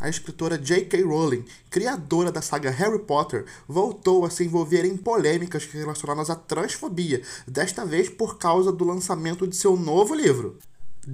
a escritora J.K. Rowling, criadora da saga Harry Potter, voltou a se envolver em polêmicas relacionadas à transfobia, desta vez por causa do lançamento de seu novo livro.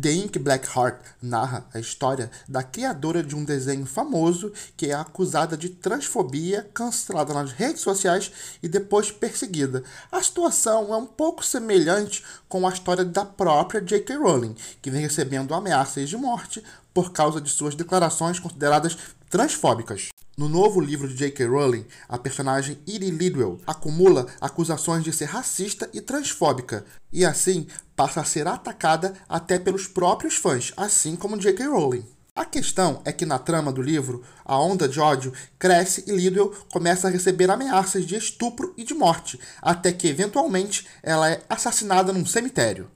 The Ink Blackheart narra a história da criadora de um desenho famoso que é acusada de transfobia, cancelada nas redes sociais e depois perseguida. A situação é um pouco semelhante com a história da própria J.K. Rowling, que vem recebendo ameaças de morte por causa de suas declarações consideradas transfóbicas. No novo livro de J.K. Rowling, a personagem Iri Lidwell acumula acusações de ser racista e transfóbica, e assim passa a ser atacada até pelos próprios fãs, assim como J.K. Rowling. A questão é que na trama do livro, a onda de ódio cresce e Lidwell começa a receber ameaças de estupro e de morte, até que eventualmente ela é assassinada num cemitério.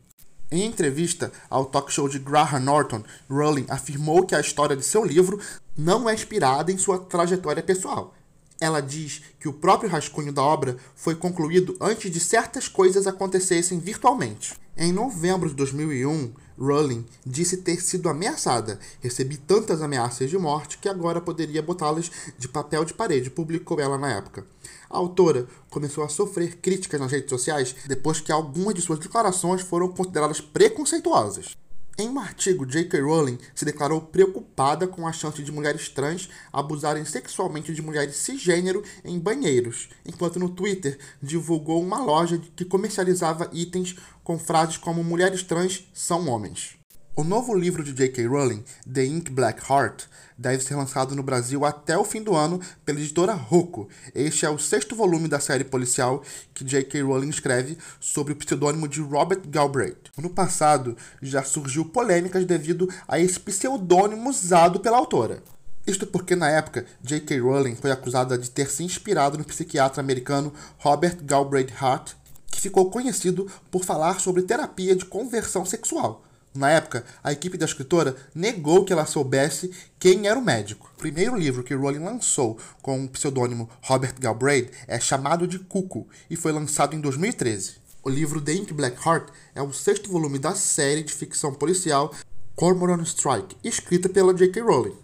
Em entrevista ao talk show de Graham Norton, Rowling afirmou que a história de seu livro não é inspirada em sua trajetória pessoal. Ela diz que o próprio rascunho da obra foi concluído antes de certas coisas acontecessem virtualmente. Em novembro de 2001, Rowling disse ter sido ameaçada. Recebi tantas ameaças de morte que agora poderia botá-las de papel de parede, publicou ela na época. A autora começou a sofrer críticas nas redes sociais depois que algumas de suas declarações foram consideradas preconceituosas. Em um artigo, J.K. Rowling se declarou preocupada com a chance de mulheres trans abusarem sexualmente de mulheres cisgênero em banheiros, enquanto no Twitter divulgou uma loja que comercializava itens com frases como mulheres trans são homens. O novo livro de J.K. Rowling, The Ink Black Heart, deve ser lançado no Brasil até o fim do ano pela editora Rocco. Este é o sexto volume da série policial que J.K. Rowling escreve sob o pseudônimo de Robert Galbraith. No passado, já surgiu polêmicas devido a esse pseudônimo usado pela autora. Isto porque, na época, J.K. Rowling foi acusada de ter se inspirado no psiquiatra americano Robert Galbraith Hart, que ficou conhecido por falar sobre terapia de conversão sexual na época, a equipe da escritora negou que ela soubesse quem era o médico. O primeiro livro que Rowling lançou com o pseudônimo Robert Galbraith é chamado de Cuco e foi lançado em 2013. O livro The Ink Black Heart é o sexto volume da série de ficção policial Cormoran Strike, escrita pela J.K. Rowling.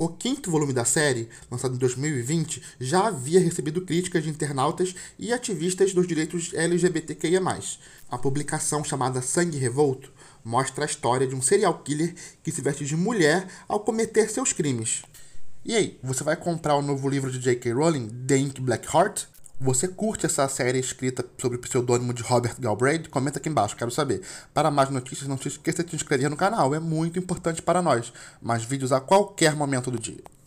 O quinto volume da série, lançado em 2020, já havia recebido críticas de internautas e ativistas dos direitos LGBTQIA. A publicação chamada Sangue Revolto mostra a história de um serial killer que se veste de mulher ao cometer seus crimes. E aí, você vai comprar o novo livro de J.K. Rowling, The Ink Blackheart? Você curte essa série escrita sob o pseudônimo de Robert Galbraith? Comenta aqui embaixo, quero saber. Para mais notícias, não se esqueça de se inscrever no canal, é muito importante para nós. Mais vídeos a qualquer momento do dia.